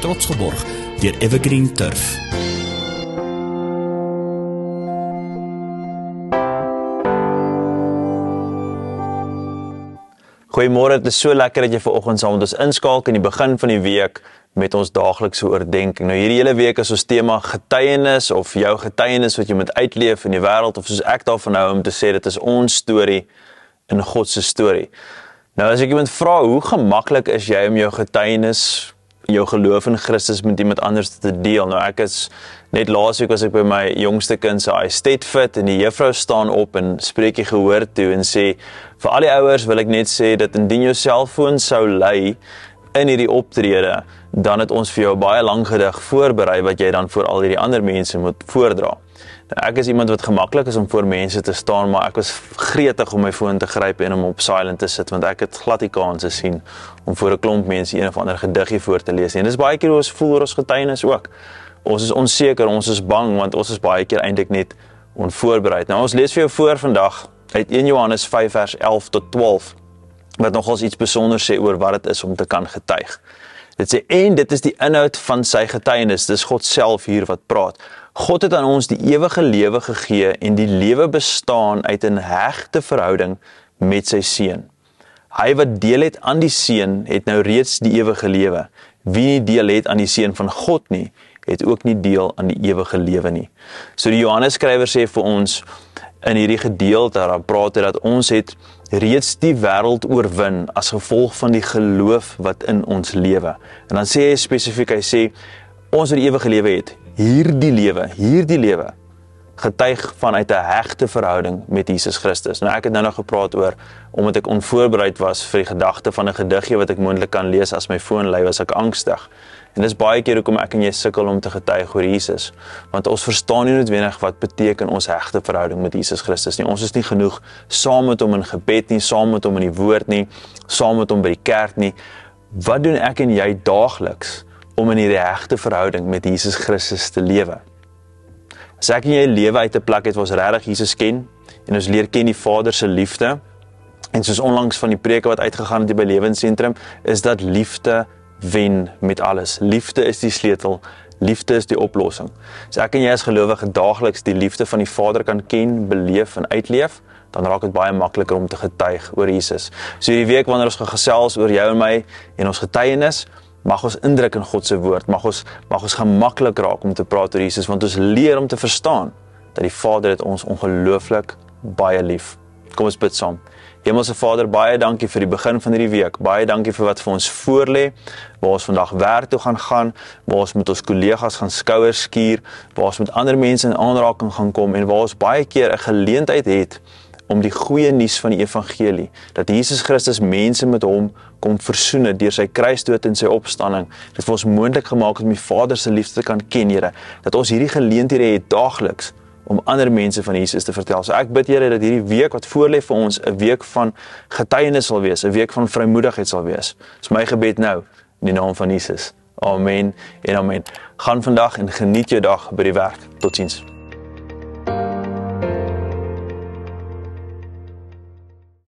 trots geborg deur Evergreen Turf. Goeiemôre, dit is so lekker dat jy ver oggend saam met ons inskakel in die begin van die week met ons daaglikse oordeenking. Nou hierdie hele week is ons tema getuienis of jou getuienis wat jy moet uitleef in die wêreld of soos ek daarvan hou om te sê dit is ons storie in God se storie. Nou as ek iemand vra hoe gemaklik is jy om jou getuienis jou geloof in Christus met iemand anders te deel. Nou ek is net laasweek was ek by my jongste kind se high state fit en die juffrou staan op en spreek die gehoor toe en sê vir al die ouers wil ek net sê dat indien jou selfoon sou lei in hierdie optrede dan het ons vir jou baie lank gedig voorberei wat jy dan vir al hierdie ander mense moet voordra ek is iemand wat gemaklik is om voor mense te staan, maar ek was gretig om my foon te gryp en om op silent te sit want ek het glad nie kans gesien om voor 'n klomp mense een of ander gediggie voor te lees nie. En dis baie keer hoe ons voel oor ons getuienis ook. Ons is onseker, ons is bang want ons is baie keer eintlik net onvoorberei. Nou ons lees vir jou voor vandag uit 1 Johannes 5 vers 11 tot 12 wat nogals iets spesiaals sê oor wat dit is om te kan getuig. Dit sê en dit is die inhoud van sy getuienis. Dis God self hier wat praat. God het aan ons die ewige lewe gegee en die lewe bestaan uit 'n hegte verhouding met sy seun. Hy wat deel het aan die seun het nou reeds die ewige lewe. Wie nie deel het aan die seun van God nie, het ook nie deel aan die ewige lewe nie. So die Johannes skrywer sê vir ons in hierdie gedeelte dat hy praat het dat ons het reeds die wêreld oorwin as gevolg van die geloof wat in ons lewe. En dan sê hy spesifiek hy sê ons het ewige lewe het, hierdie lewe, hierdie lewe getuig van uit 'n hegte verhouding met Jesus Christus. Nou ek het nou nog gepraat oor omdat ek onvoorbereid was vir die gedagte van 'n gediggie wat ek moontlik kan lees as my foon lui was ek angstig. En dis baie keer hoekom ek en jy sukkel om te getuig oor Jesus, want ons verstaan nie noodwendig wat beteken ons regte verhouding met Jesus Christus nie. Ons is nie genoeg saam met hom in gebed nie, saam met hom in die woord nie, saam met hom by die kerk nie. Wat doen ek en jy daagliks om in hierdie regte verhouding met Jesus Christus te lewe? As ek en jy lewe uit 'n plek het waar ons regtig Jesus ken en ons leer ken die Vader se liefde, En soos onlangs van die preke wat uitgegaan het by Lewensentrum, is dat liefde wen met alles. Liefde is die sleutel. Liefde is die oplossing. As ek en jy as gelowige daagliks die liefde van die Vader kan ken, beleef en uitleef, dan raak dit baie makliker om te getuig oor Jesus. So hierdie week wanneer ons gesels oor jou en my en ons getuienis, mag ons indruk in God se woord, mag ons mag ons gemaklik raak om te praat oor Jesus want ons leer om te verstaan dat die Vader dit ons ongelooflik baie lief het. Kom ons bid saam. Hemelse Vader, baie dankie vir die begin van hierdie week. Baie dankie vir wat vir ons voorlê, waar ons vandag werk toe gaan gaan, waar ons met ons kollegas gaan skouers skuur, waar ons met ander mense in aanraking gaan kom en waar ons baie keer 'n geleentheid het om die goeie nuus van die evangelie dat Jesus Christus mense met hom kom versoene deur sy kruisdood en sy opstanding. Dit het ons moontlik gemaak om die Vader se liefde te kan ken, Here, dat ons hierdie geleenthede het daagliks om ander mense van Jesus te vertel. So ek bid Here dat hierdie week wat voorlê vir ons 'n week van getuienis sal wees, 'n week van vrymoedigheid sal wees. Dis my gebed nou in die naam van Jesus. Amen. En amen. Gaan vandag en geniet jou dag by die werk. Totsiens.